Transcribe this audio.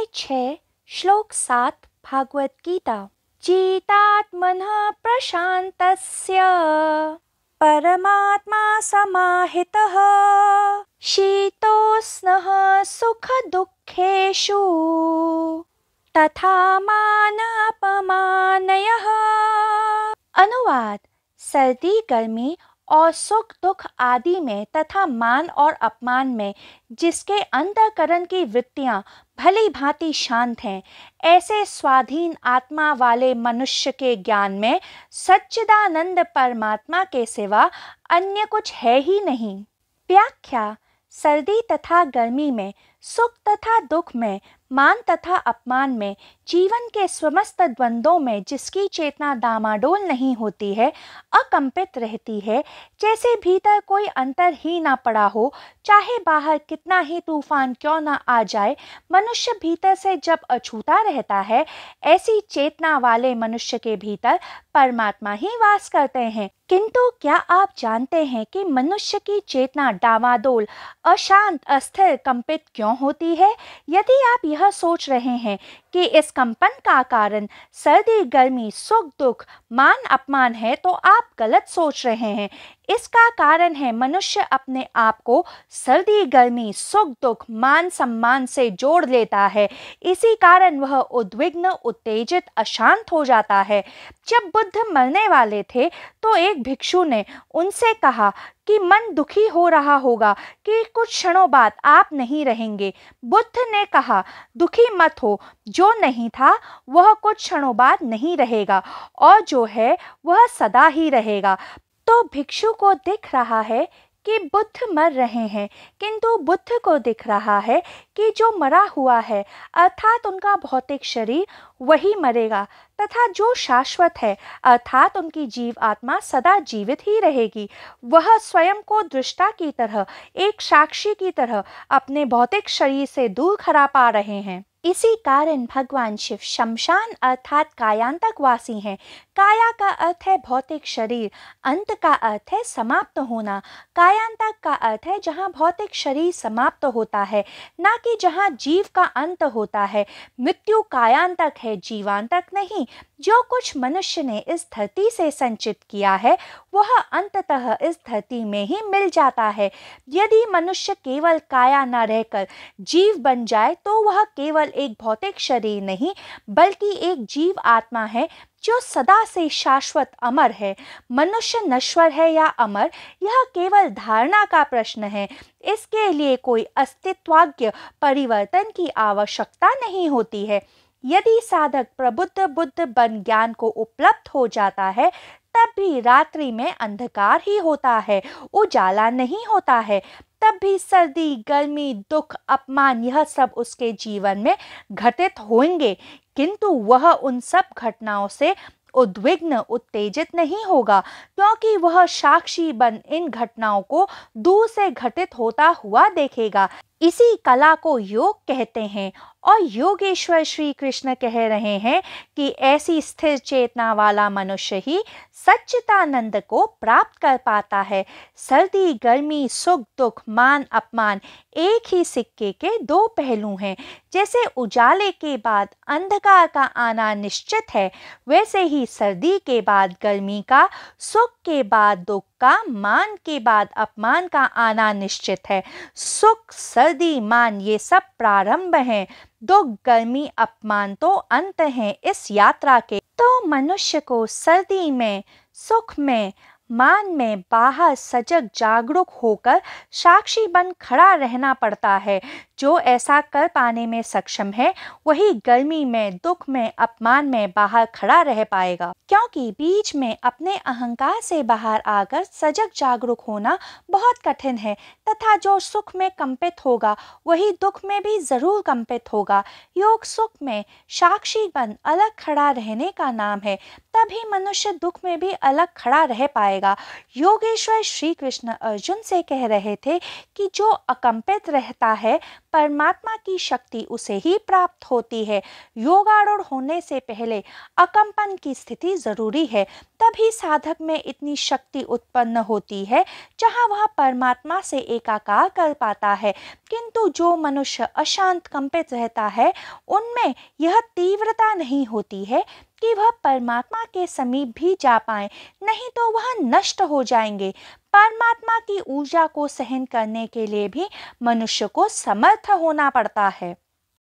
अध्याय छ श्लोक सात भागवत गीता जीतात्मन प्रशांत परमात्मा समाहितः शीतोष्ण सुख दुखेशु तथा मानापमानयः अनुवाद सर्दी गर्मी और सुख दुख आदि में तथा मान और अपमान में जिसके अंतकरण की वृत्तियां भली भांति शांत हैं ऐसे स्वाधीन आत्मा वाले मनुष्य के ज्ञान में सच्चिदानंद परमात्मा के सिवा अन्य कुछ है ही नहीं व्याख्या सर्दी तथा गर्मी में सुख तथा दुख में मान तथा अपमान में जीवन के समस्त द्वंद्वों में जिसकी चेतना दामाडोल नहीं होती है अकंपित रहती है जैसे भीतर कोई अंतर ही ना पड़ा हो चाहे बाहर कितना ही तूफान क्यों ना आ जाए मनुष्य भीतर से जब अछूता रहता है ऐसी चेतना वाले मनुष्य के भीतर परमात्मा ही वास करते हैं किंतु क्या आप जानते हैं कि मनुष्य की चेतना डामाडोल अशांत अस्थिर कंपित क्यों क्यों होती है यदि आप यह सोच रहे हैं कि इस कंपन का कारण सर्दी गर्मी सुख दुख मान अपमान है तो आप गलत सोच रहे हैं इसका कारण है मनुष्य अपने आप को सर्दी गर्मी सुख दुख मान सम्मान से जोड़ लेता है इसी कारण वह उद्विग्न उत्तेजित अशांत हो जाता है जब बुद्ध मरने वाले थे तो एक भिक्षु ने उनसे कहा कि मन दुखी हो रहा होगा कि कुछ क्षणों बाद आप नहीं रहेंगे बुद्ध ने कहा दुखी मत हो जो नहीं था वह कुछ क्षणों बाद नहीं रहेगा और जो है वह सदा ही रहेगा तो भिक्षु को दिख रहा है कि बुद्ध मर रहे हैं किंतु बुद्ध को दिख रहा है कि जो मरा हुआ है अर्थात उनका भौतिक शरीर वही मरेगा तथा जो शाश्वत है अर्थात उनकी जीव आत्मा सदा जीवित ही रहेगी वह स्वयं को दृष्टा की तरह एक साक्षी की तरह अपने भौतिक शरीर से दूर खरा पा रहे हैं इसी कारण भगवान शिव शमशान अर्थात कायांतक वासी हैं काया का अर्थ है भौतिक शरीर अंत का अर्थ है समाप्त होना कायांतक का अर्थ है जहाँ भौतिक शरीर समाप्त होता है ना कि जहाँ जीव का अंत होता है मृत्यु कायांतक है जीवांतक नहीं जो कुछ मनुष्य ने इस धरती से संचित किया है वह अंततः इस धरती में ही मिल जाता है यदि मनुष्य केवल काया न रहकर जीव बन जाए तो वह केवल एक भौतिक शरीर नहीं बल्कि एक जीव आत्मा है जो सदा से शाश्वत अमर है मनुष्य नश्वर है या अमर यह केवल धारणा का प्रश्न है इसके लिए कोई अस्तित्वाज्ञ परिवर्तन की आवश्यकता नहीं होती है यदि साधक प्रबुद्ध बुद्ध बन ज्ञान को उपलब्ध हो जाता है तब भी रात्रि में अंधकार ही होता है उजाला नहीं होता है तब भी सर्दी गर्मी दुख अपमान यह सब उसके जीवन में घटित होंगे किंतु वह उन सब घटनाओं से उद्विग्न उत्तेजित नहीं होगा क्योंकि वह साक्षी बन इन घटनाओं को दूर से घटित होता हुआ देखेगा इसी कला को योग कहते हैं और योगेश्वर श्री कृष्ण कह रहे हैं कि ऐसी स्थिर चेतना वाला मनुष्य ही सच्चितानंद को प्राप्त कर पाता है सर्दी गर्मी सुख दुख मान अपमान एक ही सिक्के के दो पहलू हैं जैसे उजाले के बाद अंधकार का आना निश्चित है वैसे ही सर्दी के बाद गर्मी का सुख के बाद दुख का मान के बाद अपमान का आना निश्चित है सुख सर्दी मान ये सब प्रारंभ हैं दो गर्मी अपमान तो अंत हैं इस यात्रा के तो मनुष्य को सर्दी में सुख में मान में बाहर सजग जागरूक होकर साक्षी बन खड़ा रहना पड़ता है जो ऐसा कर पाने में सक्षम है वही गर्मी में दुख में अपमान में बाहर खड़ा रह पाएगा क्योंकि बीच में अपने अहंकार से बाहर आकर सजग जागरूक होना बहुत कठिन है तथा जो सुख में कंपित होगा वही दुख में भी जरूर कंपित होगा योग सुख में साक्षी बन अलग खड़ा रहने का नाम है तभी मनुष्य दुख में भी अलग खड़ा रह पाएगा योगेश्वर श्री कृष्ण अर्जुन से कह रहे थे कि जो अकंपित रहता है परमात्मा की शक्ति उसे ही प्राप्त होती है योगारूढ़ होने से पहले अकंपन की स्थिति जरूरी है तभी साधक में इतनी शक्ति उत्पन्न होती है जहाँ वह परमात्मा से एकाकार कर पाता है किंतु जो मनुष्य अशांत कंपित रहता है उनमें यह तीव्रता नहीं होती है कि वह परमात्मा के समीप भी जा पाए नहीं तो वह नष्ट हो जाएंगे परमात्मा की ऊर्जा को सहन करने के लिए भी मनुष्य को समर्थ होना पड़ता है